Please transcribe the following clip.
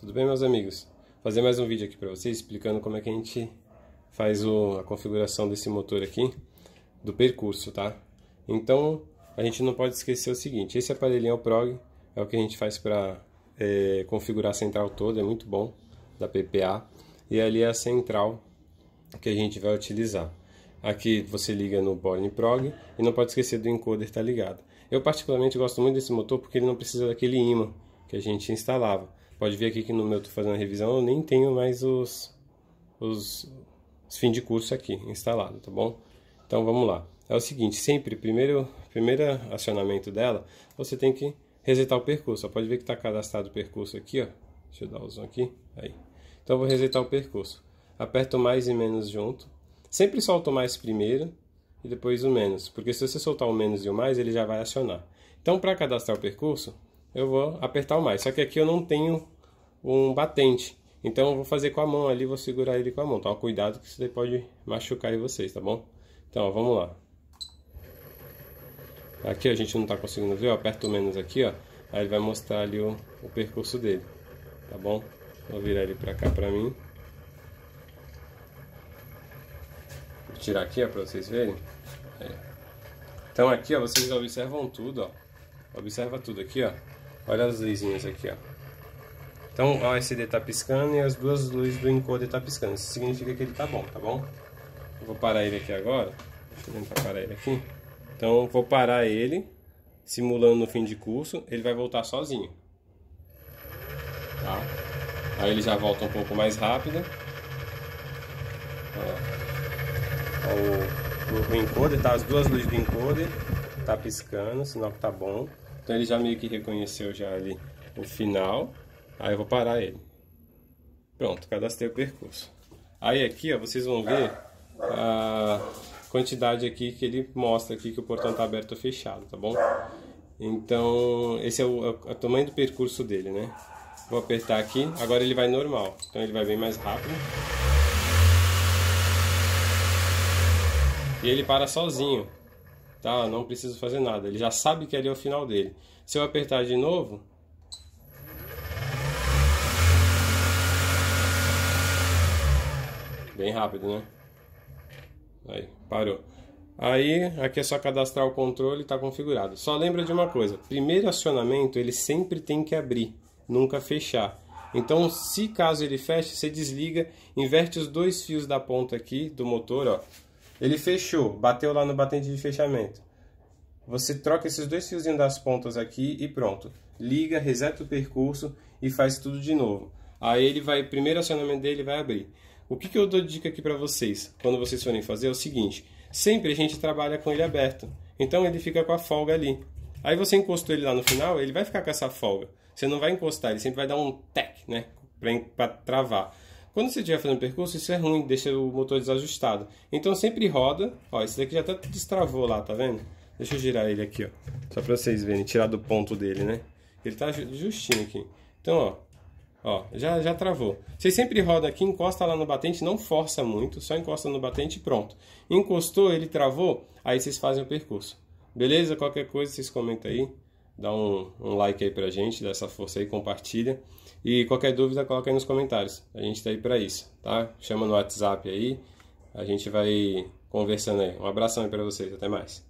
Tudo bem, meus amigos? Vou fazer mais um vídeo aqui para vocês explicando como é que a gente faz o, a configuração desse motor aqui, do percurso, tá? Então, a gente não pode esquecer o seguinte, esse aparelhinho é o PROG, é o que a gente faz para é, configurar a central toda, é muito bom, da PPA, e ali é a central que a gente vai utilizar. Aqui você liga no Boring Prog e não pode esquecer do encoder estar tá ligado. Eu particularmente gosto muito desse motor porque ele não precisa daquele imã que a gente instalava. Pode ver aqui que no meu estou fazendo revisão, eu nem tenho mais os, os, os de curso aqui instalado, tá bom? Então vamos lá. É o seguinte, sempre, primeiro, primeiro acionamento dela, você tem que resetar o percurso. pode ver que está cadastrado o percurso aqui, ó. Deixa eu dar o zoom aqui. Aí. Então eu vou resetar o percurso. Aperto mais e menos junto. Sempre solto o mais primeiro e depois o menos, porque se você soltar o menos e o mais, ele já vai acionar. Então, para cadastrar o percurso, eu vou apertar o mais. Só que aqui eu não tenho um batente. Então eu vou fazer com a mão ali, vou segurar ele com a mão. Então cuidado que isso daí pode machucar vocês, tá bom? Então, ó, vamos lá. Aqui a gente não está conseguindo ver, eu aperto menos aqui, ó. Aí ele vai mostrar ali o, o percurso dele, tá bom? Vou virar ele para cá para mim. Vou tirar aqui, ó, pra vocês verem. Aí. É. Então aqui, ó, vocês observam tudo, ó. Observa tudo aqui, ó. Olha as luzinhas aqui, ó. Então, a LCD tá piscando e as duas luzes do encoder tá piscando. Isso significa que ele tá bom, tá bom? Eu vou parar ele aqui agora. Deixa eu parar ele aqui. Então, vou parar ele, simulando no fim de curso. Ele vai voltar sozinho. Tá? Aí ele já volta um pouco mais rápido. Ó o, o encoder, tá? As duas luzes do encoder tá piscando, sinal que tá bom. Então ele já meio que reconheceu já ali o final. Aí eu vou parar ele. Pronto, cadastrei o percurso. Aí aqui, ó, vocês vão ver a quantidade aqui que ele mostra aqui que o portão tá aberto ou fechado, tá bom? Então, esse é o, é o é tamanho do percurso dele, né? Vou apertar aqui, agora ele vai normal. Então ele vai bem mais rápido. E ele para sozinho tá? Não preciso fazer nada. Ele já sabe que ali é o final dele. Se eu apertar de novo, bem rápido, né? Aí, parou. Aí, aqui é só cadastrar o controle e está configurado. Só lembra de uma coisa, primeiro acionamento ele sempre tem que abrir, nunca fechar. Então, se caso ele feche, você desliga, inverte os dois fios da ponta aqui do motor, ó, ele fechou, bateu lá no batente de fechamento. Você troca esses dois fiozinhos das pontas aqui e pronto. Liga, reseta o percurso e faz tudo de novo. Aí ele vai, primeiro acionamento dele vai abrir. O que, que eu dou dica aqui para vocês, quando vocês forem fazer, é o seguinte. Sempre a gente trabalha com ele aberto. Então ele fica com a folga ali. Aí você encostou ele lá no final, ele vai ficar com essa folga. Você não vai encostar, ele sempre vai dar um tec, né? Para travar. Quando você estiver fazendo percurso, isso é ruim, deixa o motor desajustado. Então sempre roda. Ó, esse daqui já até tá destravou lá, tá vendo? Deixa eu girar ele aqui, ó. Só pra vocês verem, tirar do ponto dele, né? Ele tá justinho aqui. Então, ó. Ó, já, já travou. Você sempre roda aqui, encosta lá no batente, não força muito, só encosta no batente e pronto. Encostou, ele travou, aí vocês fazem o percurso. Beleza? Qualquer coisa vocês comentam aí dá um, um like aí pra gente, dá essa força aí, compartilha. E qualquer dúvida, coloca aí nos comentários. A gente tá aí pra isso, tá? Chama no WhatsApp aí, a gente vai conversando aí. Um abração aí pra vocês, até mais.